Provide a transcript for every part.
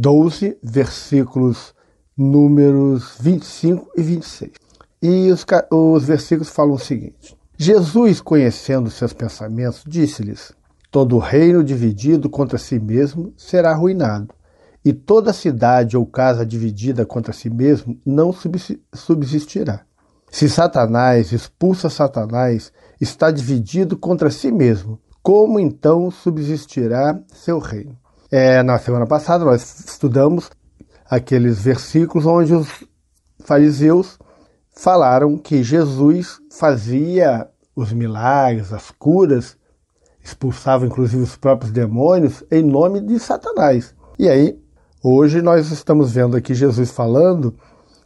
12, versículos números 25 e 26. E os, os versículos falam o seguinte: Jesus, conhecendo seus pensamentos, disse-lhes: Todo reino dividido contra si mesmo será arruinado, e toda cidade ou casa dividida contra si mesmo não subsistirá. Se Satanás expulsa Satanás, está dividido contra si mesmo, como então subsistirá seu reino? É, na semana passada nós estudamos aqueles versículos onde os fariseus falaram que Jesus fazia os milagres, as curas, expulsava inclusive os próprios demônios em nome de Satanás. E aí, hoje nós estamos vendo aqui Jesus falando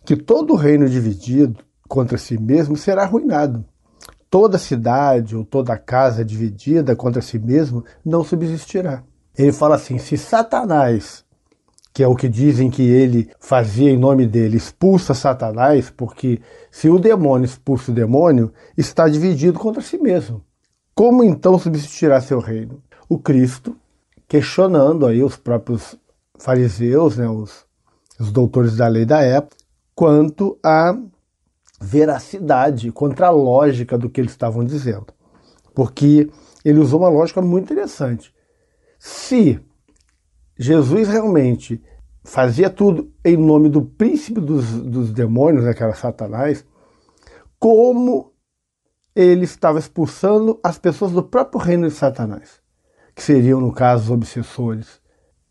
que todo reino dividido contra si mesmo será arruinado. Toda cidade ou toda casa dividida contra si mesmo não subsistirá. Ele fala assim: se Satanás, que é o que dizem que ele fazia em nome dele, expulsa Satanás, porque se o demônio expulsa o demônio, está dividido contra si mesmo. Como então substituirá seu reino? O Cristo, questionando aí os próprios fariseus, né, os, os doutores da lei da época, quanto à veracidade, contra a lógica do que eles estavam dizendo. Porque ele usou uma lógica muito interessante. Se Jesus realmente fazia tudo em nome do príncipe dos, dos demônios, né, que era Satanás, como ele estava expulsando as pessoas do próprio reino de Satanás, que seriam, no caso, os obsessores.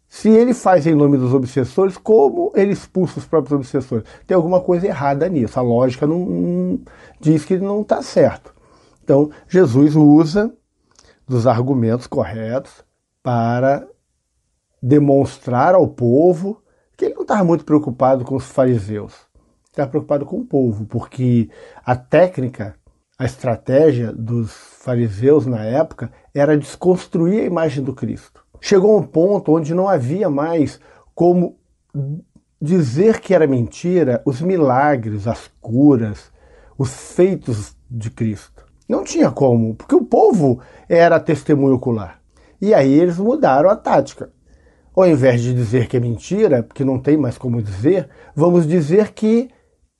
Se ele faz em nome dos obsessores, como ele expulsa os próprios obsessores? Tem alguma coisa errada nisso. A lógica não, não diz que não está certo. Então, Jesus usa dos argumentos corretos para demonstrar ao povo que ele não estava muito preocupado com os fariseus, estava preocupado com o povo, porque a técnica, a estratégia dos fariseus na época era desconstruir a imagem do Cristo. Chegou um ponto onde não havia mais como dizer que era mentira os milagres, as curas, os feitos de Cristo. Não tinha como, porque o povo era testemunho ocular. E aí eles mudaram a tática. Ao invés de dizer que é mentira, que não tem mais como dizer, vamos dizer que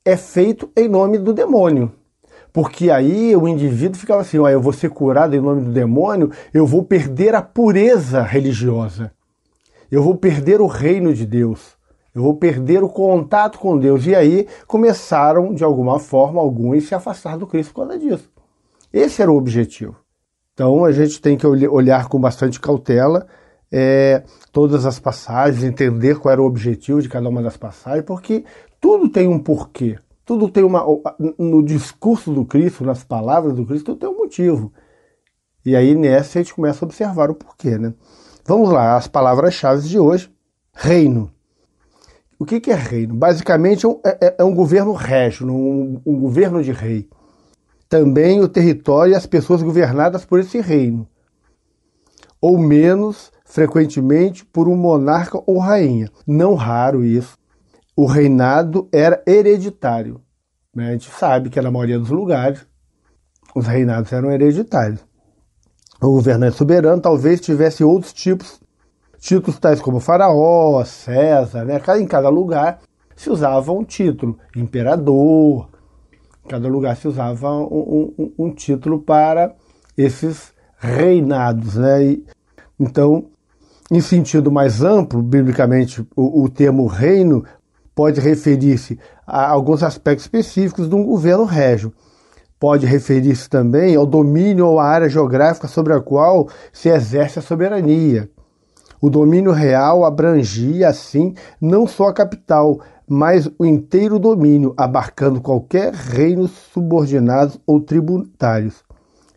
é feito em nome do demônio. Porque aí o indivíduo ficava assim: ó, eu vou ser curado em nome do demônio, eu vou perder a pureza religiosa, eu vou perder o reino de Deus, eu vou perder o contato com Deus. E aí começaram, de alguma forma, alguns se afastar do Cristo por causa disso. Esse era o objetivo. Então a gente tem que olhar com bastante cautela é, todas as passagens, entender qual era o objetivo de cada uma das passagens, porque tudo tem um porquê. Tudo tem uma. No discurso do Cristo, nas palavras do Cristo, tudo tem um motivo. E aí nessa a gente começa a observar o porquê, né? Vamos lá, as palavras-chave de hoje: reino. O que, é reino? Basicamente é um, é, é governo régio, um, governo de rei também o território e as pessoas governadas por esse reino, ou menos frequentemente por um monarca ou rainha. Não raro isso. O reinado era hereditário. Né? A gente sabe que na maioria dos lugares os reinados eram hereditários. O governante soberano talvez tivesse outros tipos, títulos tais como faraó, César, né? em cada lugar se usava um título, imperador, Cada lugar se usava um, um, um título para esses reinados. Né? E, então, em sentido mais amplo, biblicamente, o, o termo reino pode referir-se a alguns aspectos específicos de um governo régio. Pode referir-se também ao domínio ou à área geográfica sobre a qual se exerce a soberania. O domínio real abrangia, assim, não só a capital, mas o inteiro domínio, abarcando qualquer reino subordinados ou tributários.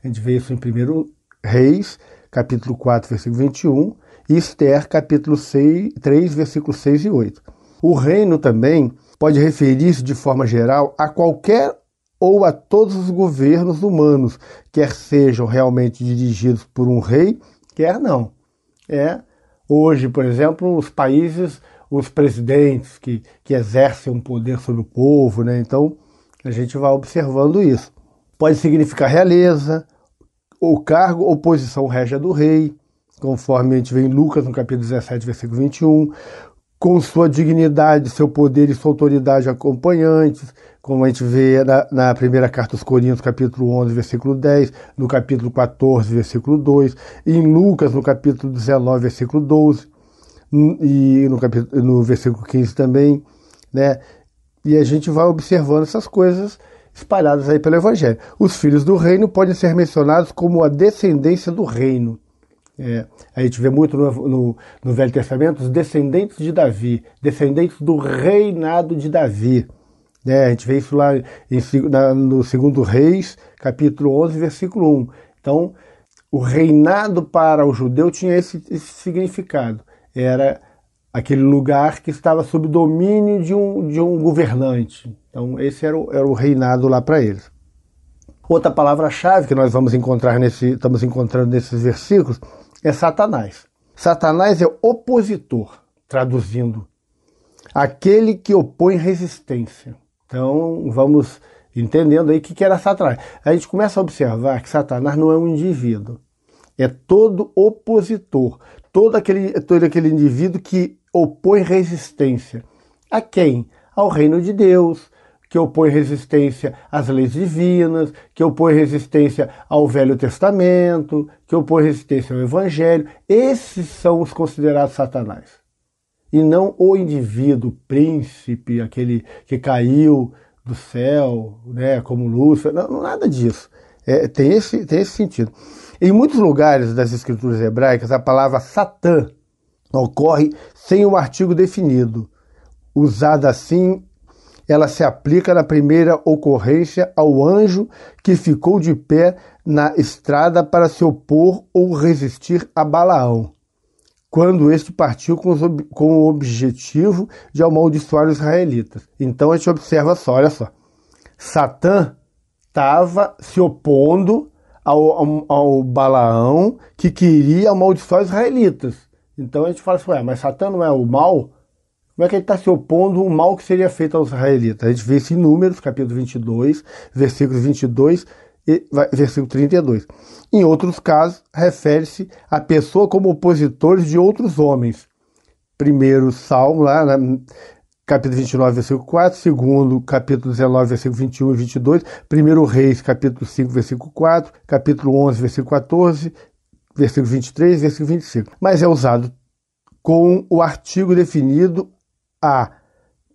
A gente vê isso em 1 Reis, capítulo 4, versículo 21, e Esther, capítulo 6, 3, versículos 6 e 8. O reino também pode referir-se de forma geral a qualquer ou a todos os governos humanos, quer sejam realmente dirigidos por um rei, quer não. É hoje, por exemplo, os países os presidentes que, que exercem um poder sobre o povo, né? Então a gente vai observando isso. Pode significar realeza, ou cargo ou posição régia do rei, conforme a gente vê em Lucas, no capítulo 17, versículo 21, com sua dignidade, seu poder e sua autoridade acompanhantes, como a gente vê na, na, primeira carta aos Coríntios, capítulo 11, versículo 10, no capítulo 14, versículo 2, e em Lucas, no capítulo 19, versículo 12 e no, capítulo, no versículo 15 também, né? E a gente vai observando essas coisas espalhadas aí pelo Evangelho. Os filhos do reino podem ser mencionados como a descendência do reino. É, a gente vê muito no, no, no, Velho Testamento os descendentes de Davi, descendentes do reinado de Davi. Né, a gente vê isso lá em, na, no segundo Reis, capítulo 11, versículo 1. Então, o reinado para o judeu tinha esse, esse significado era aquele lugar que estava sob domínio de um, de um governante. Então, esse era o, era o reinado lá para eles. Outra palavra-chave que nós vamos encontrar nesse, estamos encontrando nesses versículos é Satanás. Satanás é opositor, traduzindo, aquele que opõe resistência. Então, vamos entendendo aí o que era Satanás. A gente começa a observar que Satanás não é um indivíduo, é todo opositor todo aquele, todo aquele indivíduo que opõe resistência. A quem? Ao reino de Deus, que opõe resistência às leis divinas, que opõe resistência ao Velho Testamento, que opõe resistência ao Evangelho. Esses são os considerados satanás. E não o indivíduo, príncipe, aquele que caiu do céu, né, como Lúcifer, não, nada disso. É, tem, esse, tem esse sentido. Em muitos lugares das escrituras hebraicas, a palavra Satã ocorre sem um artigo definido. Usada assim, ela se aplica na primeira ocorrência ao anjo que ficou de pé na estrada para se opor ou resistir a Balaão, quando este partiu com, o objetivo de amaldiçoar os israelitas. Então a gente observa só, olha só. Satã estava se opondo ao, ao, ao Balaão que queria amaldiçoar os israelitas. Então a gente fala assim, Ué, mas Satã não é o mal? Como é que ele está se opondo ao mal que seria feito aos israelitas? A gente vê isso em Números, capítulo 22, versículos 22 e versículo 32. Em outros casos, refere-se à pessoa como opositores de outros homens. Primeiro Salmo, lá, né? capítulo 29, versículo 4, segundo capítulo 19, versículo 21 e 22, primeiro Reis, capítulo 5, versículo 4, capítulo 11, versículo 14, versículo 23, versículo 25. Mas é usado com o artigo definido a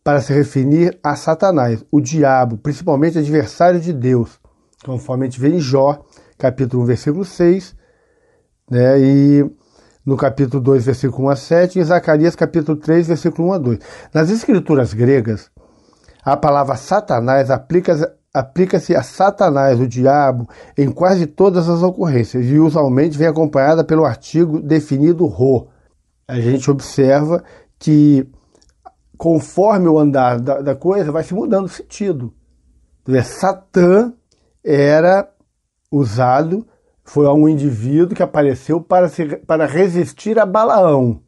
para se referir a Satanás, o diabo, principalmente adversário de Deus, conforme a gente vê em Jó, capítulo 1, versículo 6, né, e no capítulo 2, versículo 1 a 7, e Zacarias, capítulo 3, versículo 1 a 2. Nas escrituras gregas, a palavra Satanás aplica-se aplica a Satanás, o diabo, em quase todas as ocorrências, e usualmente vem acompanhada pelo artigo definido Rô. A gente observa que, conforme o andar da, da coisa, vai se mudando o sentido. Satã era usado foi a um indivíduo que apareceu para, se, para resistir a Balaão,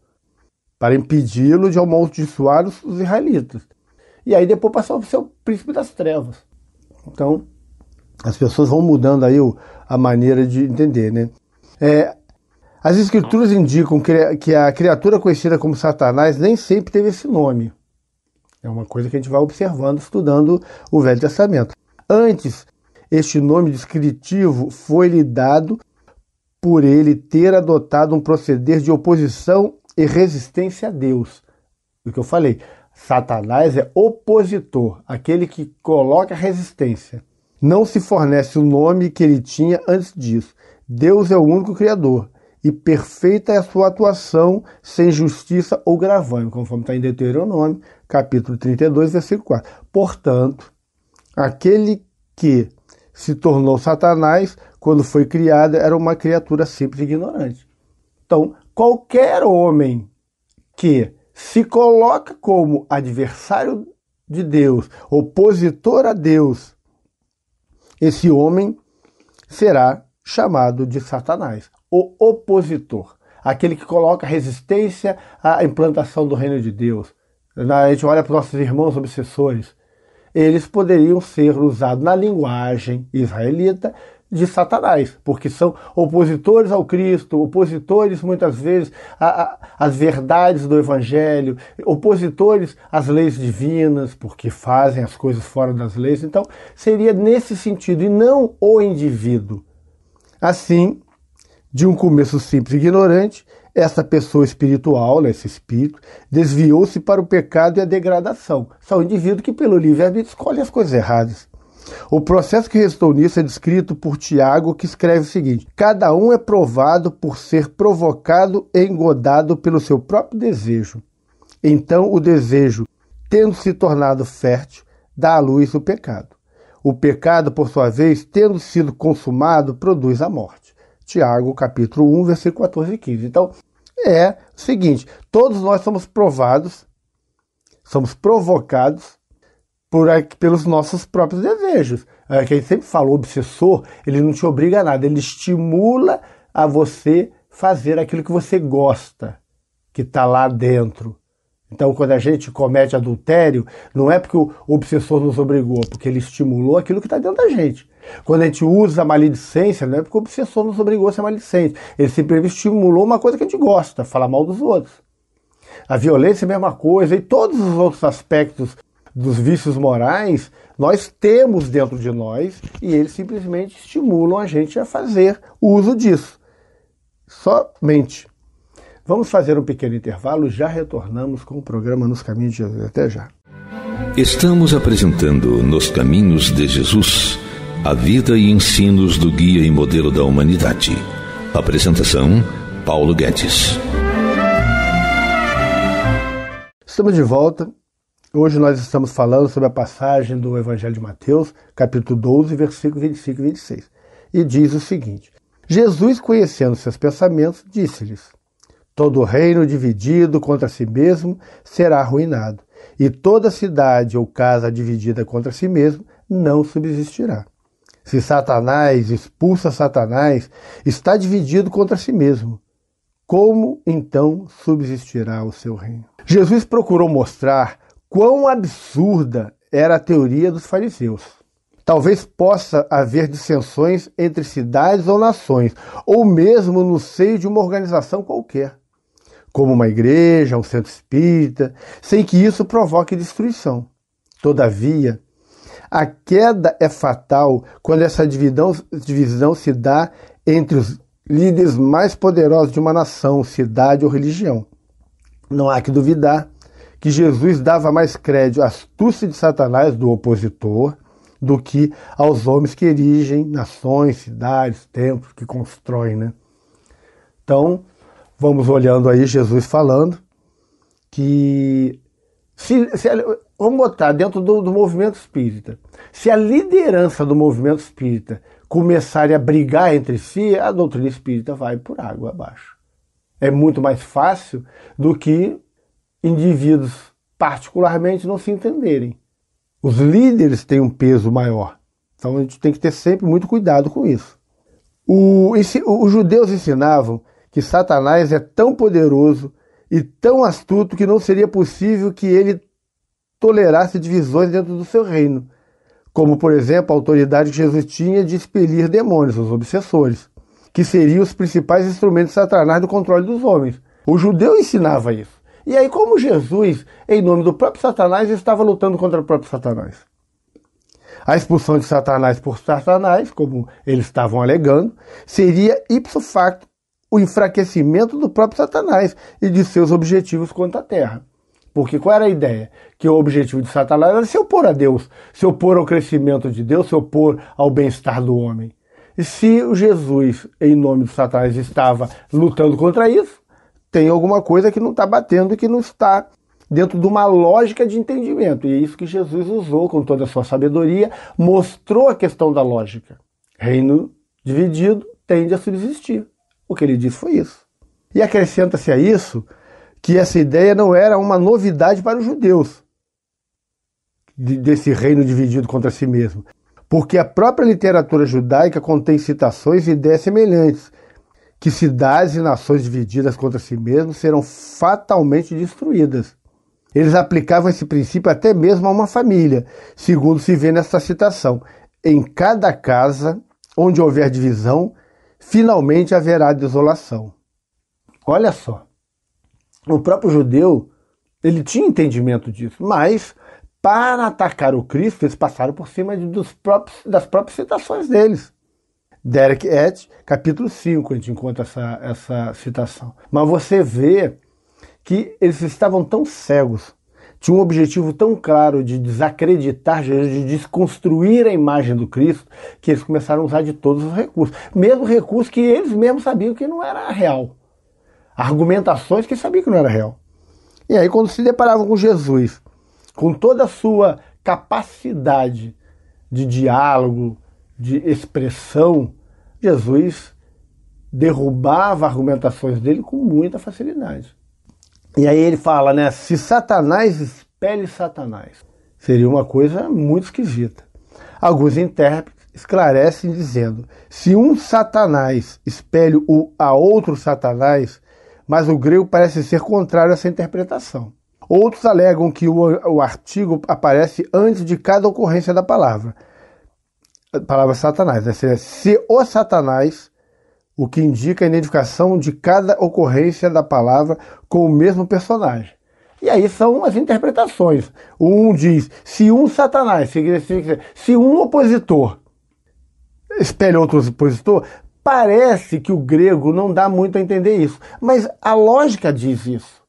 para impedi-lo de amaldiçoar os, os israelitas. E aí depois passou a ser o príncipe das trevas. Então, as pessoas vão mudando aí o, a maneira de entender, né? É, as escrituras indicam que, que a criatura conhecida como Satanás nem sempre teve esse nome. É uma coisa que a gente vai observando, estudando o Velho Testamento. Antes, este nome descritivo foi-lhe dado por ele ter adotado um proceder de oposição e resistência a Deus. O que eu falei, Satanás é opositor, aquele que coloca resistência. Não se fornece o nome que ele tinha antes disso. Deus é o único Criador, e perfeita é a sua atuação, sem justiça ou gravame, conforme está em Deuteronômio, capítulo 32, versículo 4. Portanto, aquele que se tornou Satanás quando foi criada, era uma criatura simples e ignorante. Então, qualquer homem que se coloca como adversário de Deus, opositor a Deus, esse homem será chamado de Satanás, o opositor, aquele que coloca resistência à implantação do reino de Deus. A gente olha para os nossos irmãos obsessores, eles poderiam ser usados na linguagem israelita de Satanás, porque são opositores ao Cristo, opositores muitas vezes às verdades do Evangelho, opositores às leis divinas, porque fazem as coisas fora das leis. Então, seria nesse sentido e não o indivíduo. Assim, de um começo simples e ignorante, essa pessoa espiritual, né, esse espírito, desviou-se para o pecado e a degradação. São indivíduos que, pelo livre-arbítrio, escolhem as coisas erradas. O processo que restou nisso é descrito por Tiago, que escreve o seguinte: Cada um é provado por ser provocado e engodado pelo seu próprio desejo. Então, o desejo, tendo se tornado fértil, dá à luz o pecado. O pecado, por sua vez, tendo sido consumado, produz a morte. Tiago, capítulo 1, versículo 14 e 15. Então, é o seguinte, todos nós somos provados, somos provocados por, pelos nossos próprios desejos. É, quem sempre fala, o obsessor, ele não te obriga a nada, ele estimula a você fazer aquilo que você gosta, que está lá dentro. Então, quando a gente comete adultério, não é porque o obsessor nos obrigou, é porque ele estimulou aquilo que está dentro da gente. Quando a gente usa a maledicência, não é porque o obsessor nos obrigou a ser maledicente. Ele sempre estimulou uma coisa que a gente gosta, falar mal dos outros. A violência é a mesma coisa, e todos os outros aspectos dos vícios morais, nós temos dentro de nós, e eles simplesmente estimulam a gente a fazer uso disso. Somente. Vamos fazer um pequeno intervalo, já retornamos com o programa Nos Caminhos de Jesus. Até já. Estamos apresentando Nos Caminhos de Jesus a vida e ensinos do guia e modelo da humanidade. Apresentação: Paulo Guedes. Estamos de volta. Hoje nós estamos falando sobre a passagem do Evangelho de Mateus, capítulo 12, versículo 25 e 26. E diz o seguinte: Jesus, conhecendo seus pensamentos, disse-lhes: Todo reino dividido contra si mesmo será arruinado, e toda cidade ou casa dividida contra si mesmo não subsistirá se Satanás expulsa Satanás, está dividido contra si mesmo. Como então subsistirá o seu reino? Jesus procurou mostrar quão absurda era a teoria dos fariseus. Talvez possa haver dissensões entre cidades ou nações, ou mesmo no seio de uma organização qualquer, como uma igreja, um centro espírita, sem que isso provoque destruição. Todavia, a queda é fatal quando essa divisão, divisão se dá entre os líderes mais poderosos de uma nação, cidade ou religião. Não há que duvidar que Jesus dava mais crédito à astúcia de Satanás, do opositor, do que aos homens que erigem nações, cidades, templos, que constroem. Né? Então, vamos olhando aí Jesus falando que se, se vamos botar dentro do, do movimento espírita. Se a liderança do movimento espírita começarem a brigar entre si, a doutrina espírita vai por água abaixo. É muito mais fácil do que indivíduos particularmente não se entenderem. Os líderes têm um peso maior. Então a gente tem que ter sempre muito cuidado com isso. O, esse, os judeus ensinavam que Satanás é tão poderoso e tão astuto que não seria possível que ele tolerasse divisões dentro do seu reino, como, por exemplo, a autoridade que Jesus tinha de expelir demônios, os obsessores, que seriam os principais instrumentos de Satanás no controle dos homens. O judeu ensinava isso. E aí, como Jesus, em nome do próprio Satanás, estava lutando contra o próprio Satanás? A expulsão de Satanás por Satanás, como eles estavam alegando, seria ipso facto o enfraquecimento do próprio Satanás e de seus objetivos contra a terra. Porque qual era a ideia? Que o objetivo de Satanás era se opor a Deus, se opor ao crescimento de Deus, se opor ao bem-estar do homem. E se Jesus, em nome de Satanás, estava lutando contra isso, tem alguma coisa que não está batendo, que não está dentro de uma lógica de entendimento. E é isso que Jesus usou com toda a sua sabedoria, mostrou a questão da lógica. Reino dividido tende a subsistir. O que ele disse foi isso. E acrescenta-se a isso que essa ideia não era uma novidade para os judeus, desse reino dividido contra si mesmo, porque a própria literatura judaica contém citações e ideias semelhantes, que cidades e nações divididas contra si mesmas serão fatalmente destruídas. Eles aplicavam esse princípio até mesmo a uma família, segundo se vê nesta citação. Em cada casa onde houver divisão, finalmente haverá desolação. Olha só o próprio judeu, ele tinha entendimento disso, mas para atacar o Cristo, eles passaram por cima dos próprios, das próprias citações deles. Derek Et, capítulo 5, a gente encontra essa, essa citação. Mas você vê que eles estavam tão cegos, tinham um objetivo tão claro de desacreditar Jesus, de desconstruir a imagem do Cristo, que eles começaram a usar de todos os recursos, mesmo recursos que eles mesmos sabiam que não era real argumentações que sabia que não era real. E aí, quando se deparavam com Jesus, com toda a sua capacidade de diálogo, de expressão, Jesus derrubava argumentações dele com muita facilidade. E aí ele fala, né? Se Satanás expele Satanás, seria uma coisa muito esquisita. Alguns intérpretes esclarecem dizendo: se um Satanás espelha o a outro Satanás, mas o grego parece ser contrário a essa interpretação. Outros alegam que o, artigo aparece antes de cada ocorrência da palavra. A palavra Satanás, né? seria se o Satanás, o que indica a identificação de cada ocorrência da palavra com o mesmo personagem. E aí são as interpretações. Um diz se um Satanás, se um opositor espelha outro opositor, Parece que o grego não dá muito a entender isso, mas a lógica diz isso.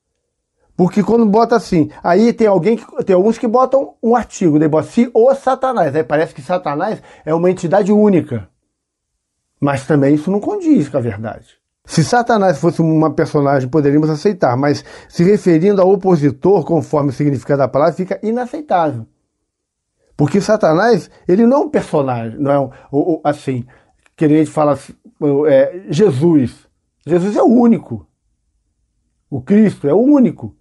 Porque quando bota assim, aí tem alguém que, tem alguns que botam um artigo, daí bota se o Satanás, aí parece que Satanás é uma entidade única. Mas também isso não condiz com a verdade. Se Satanás fosse uma personagem, poderíamos aceitar, mas se referindo ao opositor, conforme o significado da palavra, fica inaceitável. Porque Satanás, ele não é um personagem, não é um, assim, que a gente fala assim, é, Jesus. Jesus é o único. O Cristo é o único.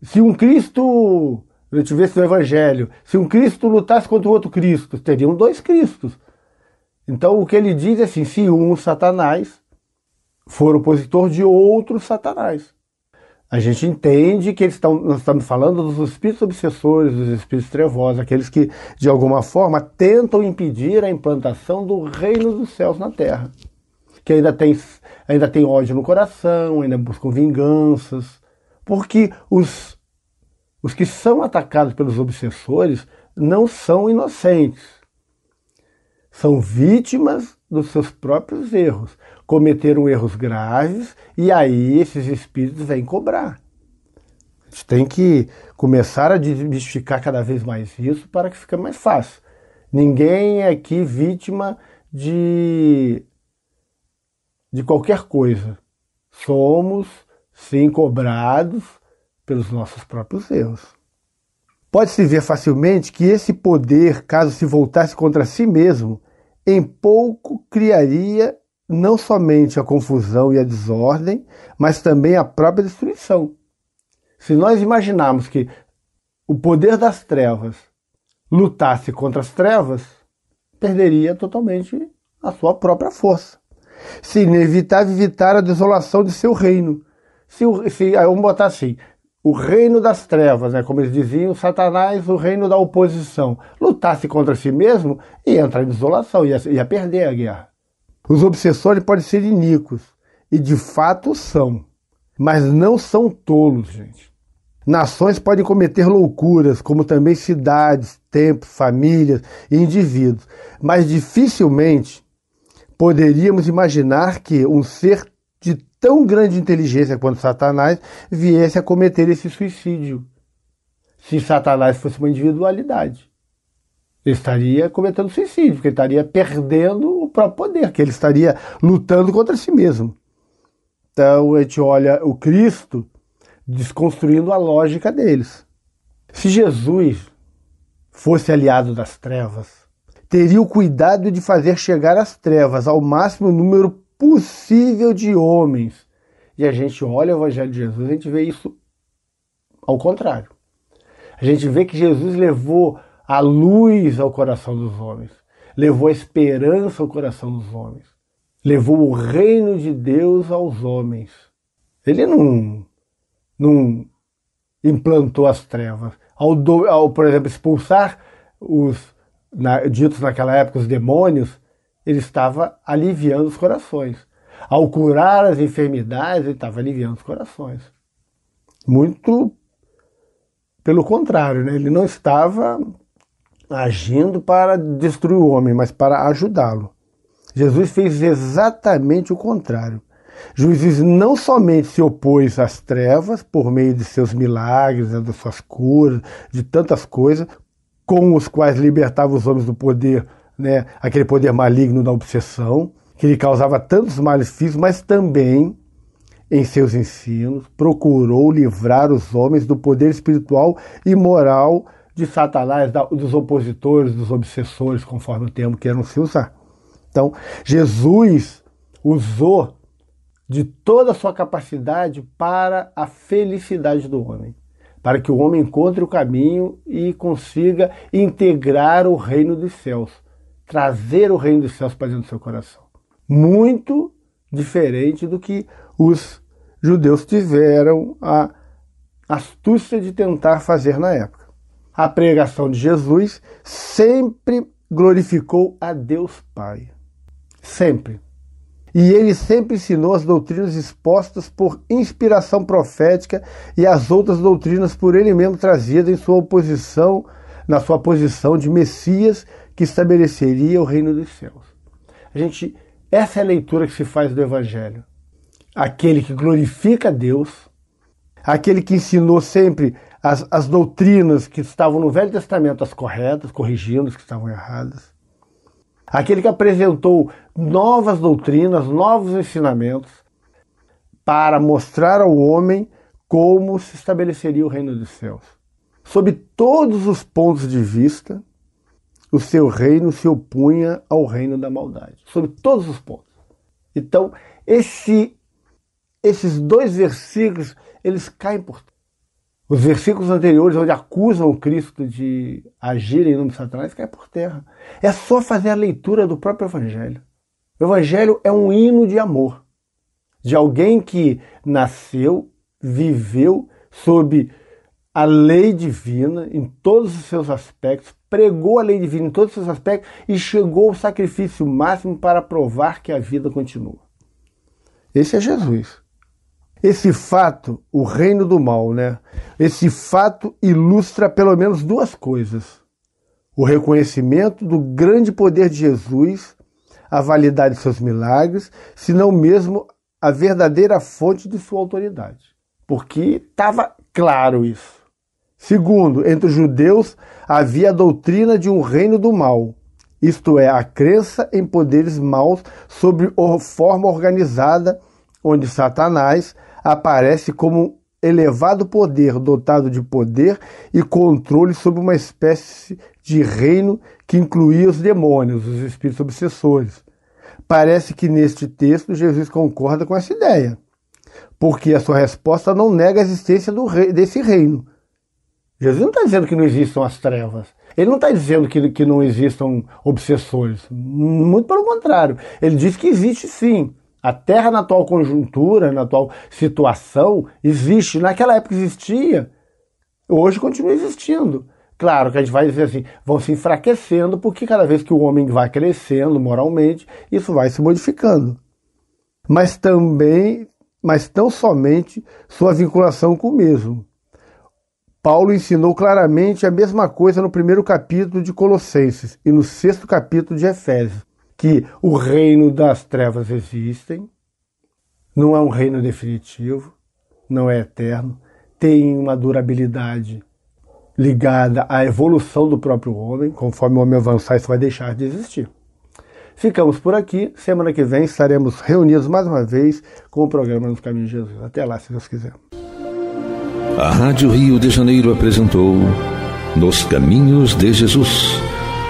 Se um Cristo, eu tivesse no é Evangelho, se um Cristo lutasse contra o outro Cristo, teriam dois Cristos. Então o que ele diz é assim: se um Satanás for opositor de outro Satanás a gente entende que eles estão, nós estamos falando dos espíritos obsessores, dos espíritos trevosos, aqueles que, de alguma forma, tentam impedir a implantação do reino dos céus na terra. Que ainda tem, ainda tem ódio no coração, ainda buscam vinganças. Porque os, os que são atacados pelos obsessores não são inocentes. São vítimas dos seus próprios erros cometeram erros graves e aí esses espíritos vêm cobrar. A gente tem que começar a desmistificar cada vez mais isso para que fique mais fácil. Ninguém é aqui vítima de, de qualquer coisa. Somos, sim, cobrados pelos nossos próprios erros. Pode-se ver facilmente que esse poder, caso se voltasse contra si mesmo, em pouco criaria não somente a confusão e a desordem, mas também a própria destruição. Se nós imaginarmos que o poder das trevas lutasse contra as trevas, perderia totalmente a sua própria força. Se inevitável evitar a desolação de seu reino. Se, se aí vamos botar assim, o reino das trevas, né, como eles diziam, Satanás, o reino da oposição, lutasse contra si mesmo e entrar em desolação, ia, ia perder a guerra. Os obsessores podem ser iníquos, e de fato são, mas não são tolos, gente. Nações podem cometer loucuras, como também cidades, tempos, famílias e indivíduos, mas dificilmente poderíamos imaginar que um ser de tão grande inteligência quanto Satanás viesse a cometer esse suicídio, se Satanás fosse uma individualidade estaria cometendo suicídio, porque ele estaria perdendo o próprio poder, que ele estaria lutando contra si mesmo. Então a gente olha o Cristo desconstruindo a lógica deles. Se Jesus fosse aliado das trevas, teria o cuidado de fazer chegar as trevas ao máximo número possível de homens. E a gente olha o Evangelho de Jesus, a gente vê isso ao contrário. A gente vê que Jesus levou a luz ao coração dos homens, levou a esperança ao coração dos homens, levou o reino de Deus aos homens. Ele não, não implantou as trevas. Ao, do, ao por exemplo, expulsar os na, ditos naquela época os demônios, ele estava aliviando os corações. Ao curar as enfermidades, ele estava aliviando os corações. Muito pelo contrário, né? ele não estava agindo para destruir o homem, mas para ajudá-lo. Jesus fez exatamente o contrário. Juízes não somente se opôs às trevas por meio de seus milagres, né, das suas curas, de tantas coisas, com os quais libertava os homens do poder, né, aquele poder maligno da obsessão, que lhe causava tantos males físicos, mas também em seus ensinos procurou livrar os homens do poder espiritual e moral de Satanás, da, dos opositores, dos obsessores, conforme o termo queiram se usar. Então, Jesus usou de toda a sua capacidade para a felicidade do homem, para que o homem encontre o caminho e consiga integrar o reino dos céus, trazer o reino dos céus para dentro do seu coração. Muito diferente do que os judeus tiveram a astúcia de tentar fazer na época a pregação de Jesus sempre glorificou a Deus Pai. Sempre. E ele sempre ensinou as doutrinas expostas por inspiração profética e as outras doutrinas por ele mesmo trazidas em sua oposição, na sua posição de Messias que estabeleceria o reino dos céus. A gente, essa é a leitura que se faz do evangelho. Aquele que glorifica a Deus aquele que ensinou sempre as, as doutrinas que estavam no Velho Testamento, as corretas, corrigindo as que estavam erradas. Aquele que apresentou novas doutrinas, novos ensinamentos para mostrar ao homem como se estabeleceria o reino dos céus. Sob todos os pontos de vista, o seu reino se opunha ao reino da maldade, sob todos os pontos. Então, esse, esses dois versículos eles caem por terra. Os versículos anteriores, onde acusam Cristo de agir em nome de Satanás, caem por terra. É só fazer a leitura do próprio Evangelho. O Evangelho é um hino de amor, de alguém que nasceu, viveu sob a lei divina em todos os seus aspectos, pregou a lei divina em todos os seus aspectos e chegou ao sacrifício máximo para provar que a vida continua. Esse é Jesus. Esse fato, o reino do mal, né? Esse fato ilustra pelo menos duas coisas: o reconhecimento do grande poder de Jesus, a validade de seus milagres, se não mesmo a verdadeira fonte de sua autoridade. Porque estava claro isso. Segundo, entre os judeus havia a doutrina de um reino do mal, isto é, a crença em poderes maus sobre forma organizada, onde Satanás aparece como elevado poder, dotado de poder e controle sobre uma espécie de reino que incluía os demônios, os espíritos obsessores. Parece que neste texto Jesus concorda com essa ideia, porque a sua resposta não nega a existência rei, desse reino. Jesus não está dizendo que não existam as trevas. Ele não está dizendo que, que não existam obsessores. Muito pelo contrário. Ele diz que existe sim. A Terra, na atual conjuntura, na atual situação, existe. Naquela época existia, hoje continua existindo. Claro que a gente vai dizer assim, vão se enfraquecendo, porque cada vez que o homem vai crescendo moralmente, isso vai se modificando. Mas também, mas tão somente sua vinculação com o mesmo. Paulo ensinou claramente a mesma coisa no primeiro capítulo de Colossenses e no sexto capítulo de Efésios que o reino das trevas existem, não é um reino definitivo, não é eterno, tem uma durabilidade ligada à evolução do próprio homem, conforme o homem avançar, isso vai deixar de existir. Ficamos por aqui. Semana que vem estaremos reunidos mais uma vez com o programa Nos Caminhos de Jesus. Até lá, se Deus quiser. A Rádio Rio de Janeiro apresentou Nos Caminhos de Jesus